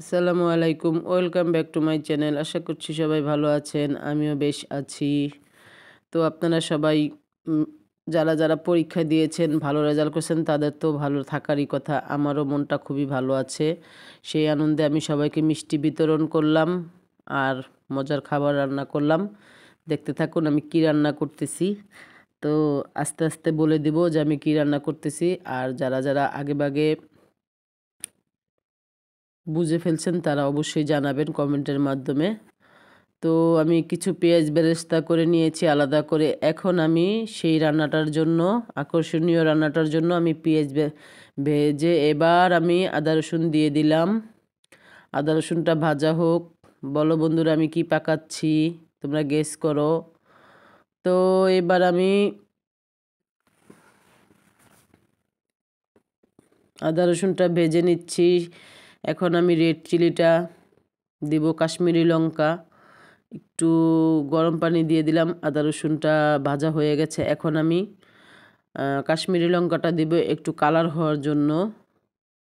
আসসালামু আলাইকুম welcome back to my channel আশা করছি সবাই ভালো আছেন আমিও বেশ আছি তো আপনারা সবাই যারা যারা পরীক্ষা দিয়েছেন ভালো রেজাল্ট করছেন তাদের তো ভালো থাকারই কথা আমারও মনটা খুবই ভালো আছে সেই আনন্দে আমি সবাইকে মিষ্টি বিতরণ করলাম আর মজার খাবার রান্না করলাম দেখতে থাকুন আমি কি রান্না করতেছি তো আস্তে আস্তে বলে দিব যে আমি কি রান্না করতেছি আর যারা যারা আগেভাগে বুঝে ফেলছেন তারা অবশ্যই জানাবেন কমেন্টের মাধ্যমে তো আমি কিছু পেঁয়াজ বেরেস্তা করে নিয়েছি আলাদা করে এখন আমি সেই রান্নাটার জন্য আকর্ষণীয় রান্নাটার জন্য আমি পেঁয়াজ ভেজে এবার আমি আদা রসুন দিয়ে দিলাম আদা রসুনটা ভাজা হোক বলো বন্ধুরা আমি কি পাকাচ্ছি তোমরা গেস করো তো এবার আমি আদা রসুনটা ভেজে নিচ্ছি এখন আমি রেড চিলিটা দেব কাশ্মীরি লঙ্কা একটু গরম পানি দিয়ে দিলাম আদা রসুনটা ভাজা হয়ে গেছে এখন আমি কাশ্মীরি লঙ্কাটা দেব একটু কালার হওয়ার জন্য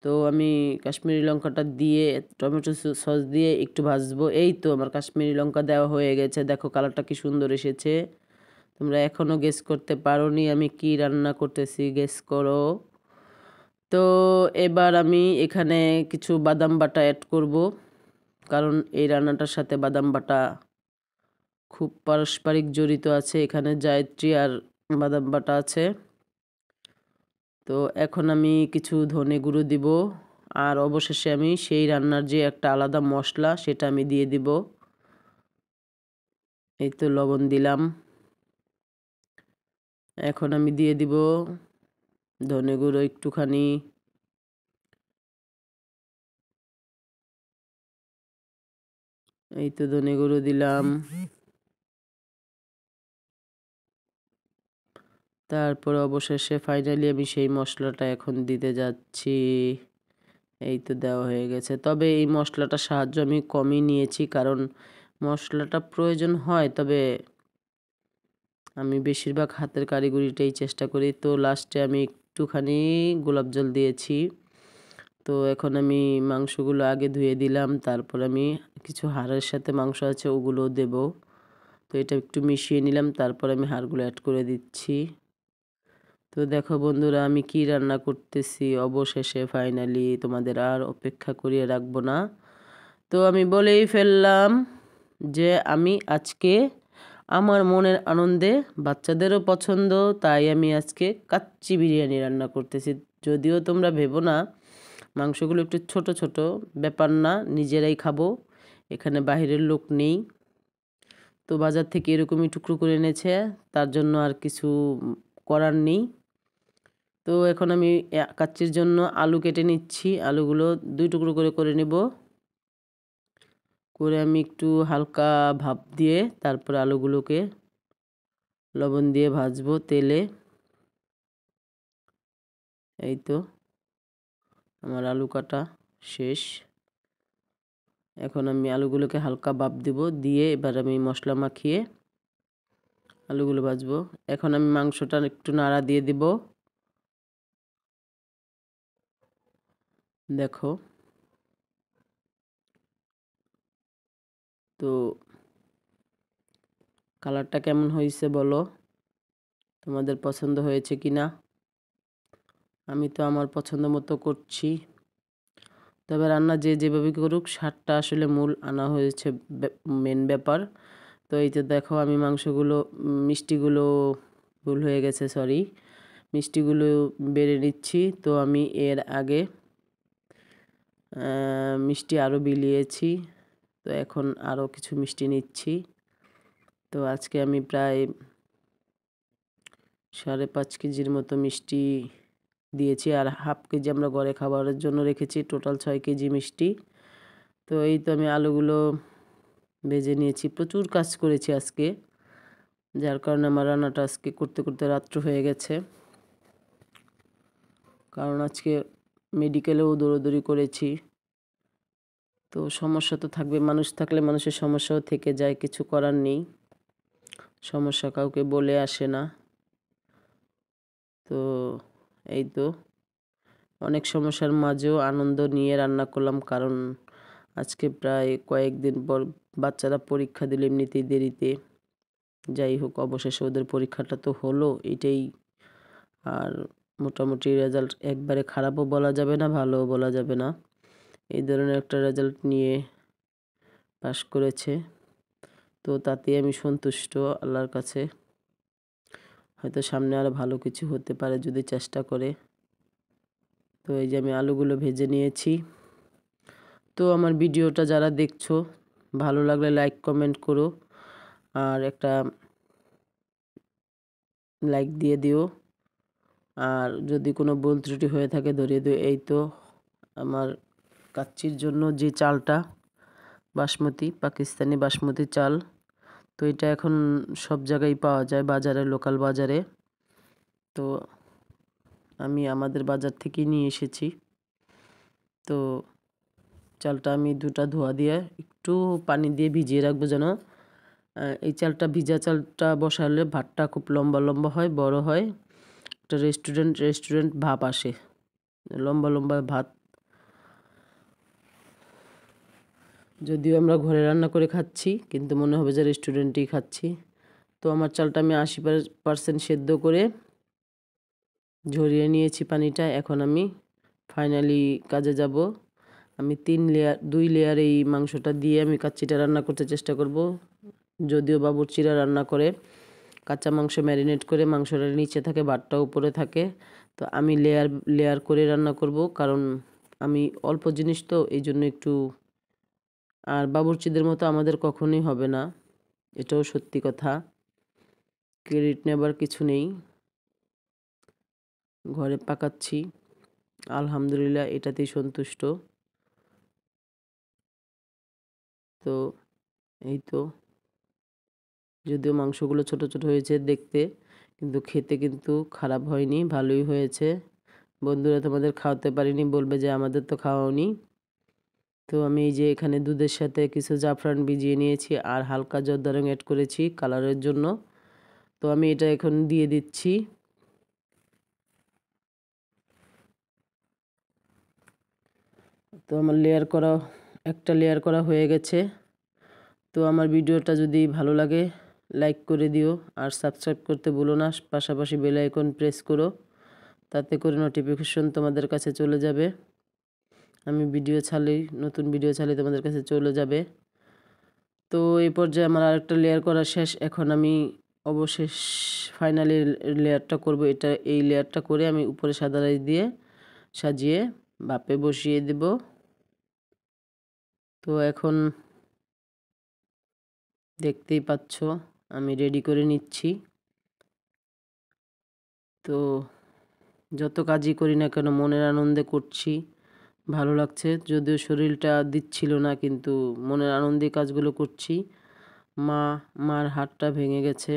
তো আমি কাশ্মীরি লঙ্কাটা দিয়ে টমেটো সস দিয়ে একটু ভাজবো এই তো আমার কাশ্মীরি লঙ্কা দেওয়া হয়ে গেছে দেখো কালারটা কি সুন্দর এসেছে তোমরা এখনও গেস করতে পারো নি আমি কি রান্না করতেছি গেস করো তো এবার আমি এখানে কিছু বাদাম বাটা অ্যাড করব কারণ এই রান্নাটার সাথে বাদাম বাটা খুব পারস্পরিক জড়িত আছে এখানে জায়ত্রী আর বাদাম বাটা আছে তো এখন আমি কিছু ধনে গুঁড়ো দিব আর অবশেষে আমি সেই রান্নার যে একটা আলাদা মশলা সেটা আমি দিয়ে দিব এই তো লবণ দিলাম এখন আমি দিয়ে দিব ধনে গুঁড়ো একটুখানি এই তো ধনে গুঁড়ো দিলাম তারপর অবশেষে ফাইনালি আমি সেই মশলাটা এখন দিতে যাচ্ছি এই তো দেওয়া হয়ে গেছে তবে এই মশলাটার সাহায্য আমি কমই নিয়েছি কারণ মশলাটা প্রয়োজন হয় তবে আমি বেশিরভাগ হাতের কারিগরিটাই চেষ্টা করি তো লাস্টে আমি একটুখানি গোলাপ জল দিয়েছি তো এখন আমি মাংসগুলো আগে ধুয়ে দিলাম তারপর আমি কিছু হাড়ের সাথে মাংস আছে ওগুলো দেব তো এটা একটু মিশিয়ে নিলাম তারপর আমি হাড়গুলো অ্যাড করে দিচ্ছি তো দেখো বন্ধুরা আমি কি রান্না করতেছি অবশেষে ফাইনালি তোমাদের আর অপেক্ষা করিয়ে রাখবো না তো আমি বলেই ফেললাম যে আমি আজকে আমার মনের আনন্দে বাচ্চাদেরও পছন্দ তাই আমি আজকে কাচ্চি বিরিয়ানি রান্না করতেছি যদিও তোমরা ভেবো না মাংসগুলো একটু ছোট ছোট ব্যাপার না নিজেরাই খাবো এখানে বাহিরের লোক নেই তো বাজার থেকে এরকমই টুকরো করে এনেছে তার জন্য আর কিছু করার নেই তো এখন আমি কাচ্চির জন্য আলু কেটে নিচ্ছি আলুগুলো দুই টুকরো করে করে নেব করে আমি একটু হালকা ভাপ দিয়ে তারপর আলুগুলোকে লবণ দিয়ে ভাজবো তেলে এই তো আমার আলু কাটা শেষ এখন আমি আলুগুলোকে হালকা ভাপ দিব দিয়ে এবার আমি মশলা মাখিয়ে আলুগুলো ভাজবো এখন আমি মাংসটা একটু নাড়া দিয়ে দিব দেখো তো কালারটা কেমন হয়েছে বলো তোমাদের পছন্দ হয়েছে কি না আমি তো আমার পছন্দ মতো করছি তবে রান্না যে যেভাবে করুক স্বাদটা আসলে মূল আনা হয়েছে মেন ব্যাপার তো এই তো দেখো আমি মাংসগুলো মিষ্টিগুলো ভুল হয়ে গেছে সরি মিষ্টিগুলো বেড়ে নিচ্ছি তো আমি এর আগে মিষ্টি আরও বিলিয়েছি তো এখন আরও কিছু মিষ্টি নিচ্ছি তো আজকে আমি প্রায় সাড়ে পাঁচ কেজির মতো মিষ্টি দিয়েছি আর হাফ কেজি আমরা ঘরে খাবারের জন্য রেখেছি টোটাল ছয় কেজি মিষ্টি তো এই তো আমি আলুগুলো ভেজে নিয়েছি প্রচুর কাজ করেছি আজকে যার কারণে আমার রান্নাটা আজকে করতে করতে রাত্র হয়ে গেছে কারণ আজকে মেডিকেলেও দৌড়দৌড়ি করেছি তো সমস্যা তো থাকবে মানুষ থাকলে মানুষের সমস্যাও থেকে যায় কিছু করার নেই সমস্যা কাউকে বলে আসে না তো এই তো অনেক সমস্যার মাঝেও আনন্দ নিয়ে রান্না করলাম কারণ আজকে প্রায় কয়েকদিন পর বাচ্চারা পরীক্ষা দিল এমনিতেই দেরিতে যাই হোক অবশেষে ওদের পরীক্ষাটা তো হলো এটাই আর মোটামুটি রেজাল্ট একবারে খারাপও বলা যাবে না ভালোও বলা যাবে না এই ধরনের একটা রেজাল্ট নিয়ে পাশ করেছে তো তাতে আমি সন্তুষ্ট আল্লাহর কাছে হয়তো সামনে আরও ভালো কিছু হতে পারে যদি চেষ্টা করে তো এই যে আমি আলুগুলো ভেজে নিয়েছি তো আমার ভিডিওটা যারা দেখছো ভালো লাগলে লাইক কমেন্ট করো আর একটা লাইক দিয়ে দিও আর যদি কোনো বল ত্রুটি হয়ে থাকে ধরিয়ে দিও এই তো আমার কাচ্চির জন্য যে চালটা বাসমতি পাকিস্তানি বাসমতি চাল তো এটা এখন সব জায়গায় পাওয়া যায় বাজারে লোকাল বাজারে তো আমি আমাদের বাজার থেকে নিয়ে এসেছি তো চালটা আমি দুটা ধোয়া দিয়ে একটু পানি দিয়ে ভিজিয়ে রাখবো যেন এই চালটা ভিজা চালটা বসালে ভাতটা খুব লম্বা লম্বা হয় বড় হয় একটা রেস্টুরেন্ট রেস্টুরেন্ট ভাপ আসে লম্বা লম্বা ভাত যদিও আমরা ঘরে রান্না করে খাচ্ছি কিন্তু মনে হবে যে রেস্টুরেন্টেই খাচ্ছি তো আমার চালটা আমি আশি পারসেন্ট সেদ্ধ করে ঝরিয়ে নিয়েছি পানিটা এখন আমি ফাইনালি কাজে যাব আমি তিন লেয়ার দুই লেয়ার এই মাংসটা দিয়ে আমি কাচ্চিটা রান্না করতে চেষ্টা করব যদিও বাবুর্চিরা রান্না করে কাঁচা মাংস ম্যারিনেট করে মাংসটা নিচে থাকে বাটটা উপরে থাকে তো আমি লেয়ার লেয়ার করে রান্না করব কারণ আমি অল্প জিনিস তো এই জন্য একটু আর বাবুর্চিদের মতো আমাদের কখনোই হবে না এটাও সত্যি কথা ক্রেডিট নেবার কিছু নেই ঘরে পাকাচ্ছি আলহামদুলিল্লাহ এটাতেই সন্তুষ্ট তো এই তো যদিও মাংসগুলো ছোট ছোট হয়েছে দেখতে কিন্তু খেতে কিন্তু খারাপ হয়নি ভালোই হয়েছে বন্ধুরা তোমাদের খাওয়াতে পারিনি বলবে যে আমাদের তো খাওয়াওনি তো আমি এই যে এখানে দুধের সাথে কিছু জাফরান ভিজিয়ে নিয়েছি আর হালকা জর্দা রং অ্যাড করেছি কালারের জন্য তো আমি এটা এখন দিয়ে দিচ্ছি তো আমার লেয়ার করা একটা লেয়ার করা হয়ে গেছে তো আমার ভিডিওটা যদি ভালো লাগে লাইক করে দিও আর সাবস্ক্রাইব করতে ভুলো না পাশাপাশি বেলাইকন প্রেস করো তাতে করে নোটিফিকেশন তোমাদের কাছে চলে যাবে আমি ভিডিও ছাড়লেই নতুন ভিডিও ছাড়লেই তোমাদের কাছে চলে যাবে তো এই পর্যায়ে আমার আরেকটা লেয়ার করা শেষ এখন আমি অবশেষ ফাইনালি লেয়ারটা করব এটা এই লেয়ারটা করে আমি উপরে সাদা রাইস দিয়ে সাজিয়ে বাপে বসিয়ে দেব তো এখন দেখতেই পাচ্ছ আমি রেডি করে নিচ্ছি তো যত কাজই করি না কেন মনের আনন্দে করছি ভালো লাগছে যদিও শরীরটা দিচ্ছিল না কিন্তু মনের আনন্দে কাজগুলো করছি মা মার হাতটা ভেঙে গেছে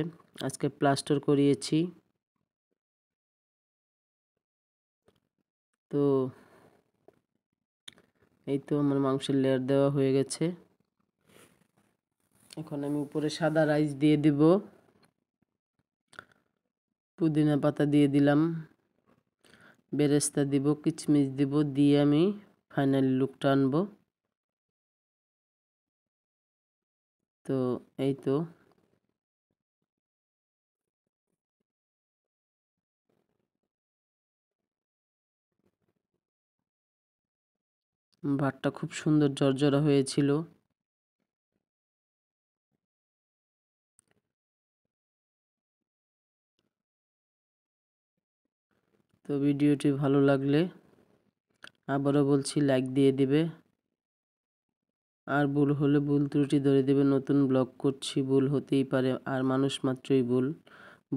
আজকে প্লাস্টার করিয়েছি তো এই তো আমার মাংসের লেয়ার দেওয়া হয়ে গেছে এখন আমি উপরে সাদা রাইস দিয়ে দিব পুদিনা পাতা দিয়ে দিলাম বেরেস্তা দিব কিচমিচ দিব দিয়ে আমি ফাইনাল লুকটা আনব তো এই তো ভাতটা খুব সুন্দর জর্জরা হয়েছিল তো ভিডিওটি ভালো লাগলে আবারও বলছি লাইক দিয়ে দেবে আর ভুল হলে ভুল ত্রুটি ধরে দেবে নতুন ব্লগ করছি ভুল হতেই পারে আর মানুষ মাত্রই ভুল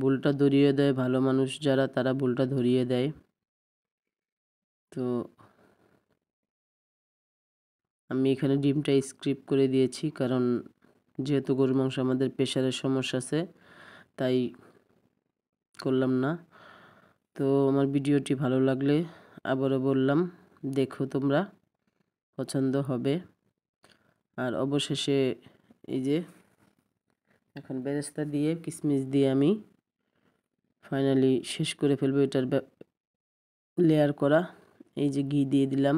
ভুলটা ধরিয়ে দেয় ভালো মানুষ যারা তারা ভুলটা ধরিয়ে দেয় তো আমি এখানে ডিমটা স্ক্রিপ করে দিয়েছি কারণ যেহেতু গরুর মাংস আমাদের প্রেশারের সমস্যা আছে তাই করলাম না তো আমার ভিডিওটি ভালো লাগলে আবারও বললাম দেখো তোমরা পছন্দ হবে আর অবশেষে এই যে এখন বেরেস্তা দিয়ে কিসমিস দিয়ে আমি ফাইনালি শেষ করে ফেলবো এটার লেয়ার করা এই যে ঘি দিয়ে দিলাম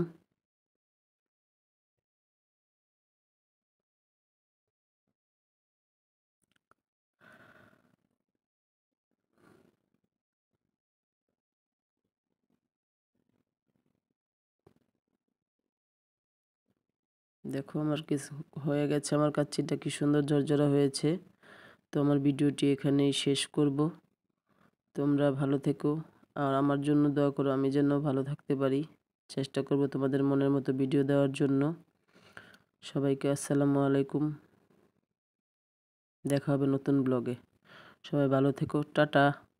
দেখো আমার কিছু হয়ে গেছে আমার কাচ্চিটা কি সুন্দর ঝরঝরা হয়েছে তো আমার ভিডিওটি এখানেই শেষ করব তোমরা ভালো থেকো আর আমার জন্য দোয়া করো আমি যেন ভালো থাকতে পারি চেষ্টা করব তোমাদের মনের মতো ভিডিও দেওয়ার জন্য সবাইকে আসসালামু আলাইকুম দেখা হবে নতুন ব্লগে সবাই ভালো থেকো টাটা